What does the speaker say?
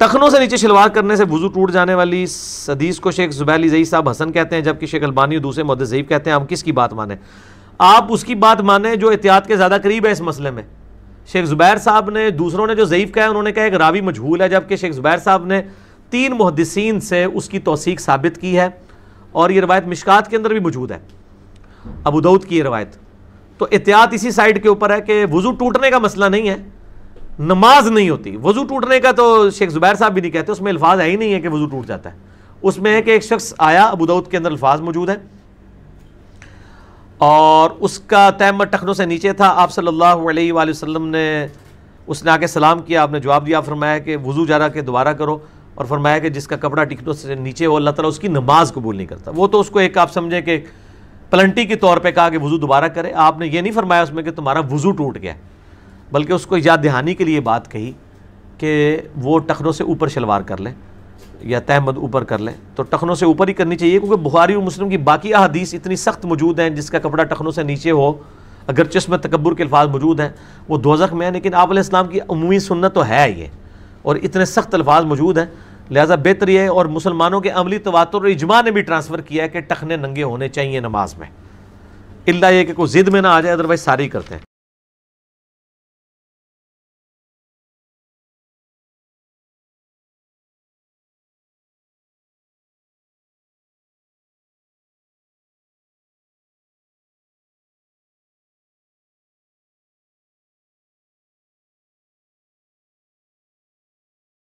तखनों से नीचे शलवार करने से वजू टूट जाने वाली सदीस को शेख जुबैली जई साहब हसन कहते हैं जबकि शेख अलबानी दूसरे मदजईब कहते हैं हम किसकी बात माने आप उसकी बात माने जो एहतियात के ज़्यादा करीब है इस मसले में शेख ज़ुबैर साहब ने दूसरों ने जो ज़यीफ़ कहा उन्होंने कहा एक रावी मजहूल है जबकि शेख ज़ुबैर साहब ने तीन मुहदसिन से उसकी तोसीक साबित की है और ये रवायत मिशकात के अंदर भी मौजूद है अबूदऊद की ये रवायत तो एहतियात इसी साइड के ऊपर है कि वज़ू टूटने का मसला नहीं है नमाज नहीं होती वजू टूटने का तो शेख जुबैर साहब भी नहीं कहते उसमें अल्फाज है ही नहीं है कि वजू टूट जाता है उसमें है कि एक शख्स आया अबूदाऊद के अंदर अल्फाज मौजूद है और उसका तैम टखनों से नीचे था आप सल्लल्लाहु अलैहि वसल्लम ने उसने आके सलाम किया आपने जवाब दिया फरमाया कि वज़ू जरा के दोबारा करो और फरमाया कि जिसका कपड़ा टिकनों से नीचे हो अल्लाह ताला उसकी नमाज कबूल नहीं करता वो तो उसको एक आप समझें कि पलंटी के तौर पर कहा कि वज़ू दोबारा करे आपने ये नहीं फरमाया उसमें कि तुम्हारा वज़ू टूट गया बल्कि उसको याद दहानी के लिए बात कही कि वो टखनों से ऊपर शलवार कर लें या तहमद ऊपर कर लें तो टखनों से ऊपर ही करनी चाहिए क्योंकि बुखारी और मुस्लिम की बाकी अदीस इतनी सख्त मौजूद हैं जिसका कपड़ा टखनों से नीचे हो अगर चश्म तकबर के अल्फाज मौजूद हैं वो दोजख में है लेकिन आप इस्लाम की अमूमी सुनना तो है ये और इतने सख्त अल्फाज मौजूद हैं लिहाजा बेहतर ये और मुसलमानों के अमली तवातर और इजमा ने भी ट्रांसफ़र किया है कि टखने नंगे होने चाहिए नमाज में अल्ला ये कि कोई ज़िद में ना आ जाए अदरवाइज़ सारे ही करते हैं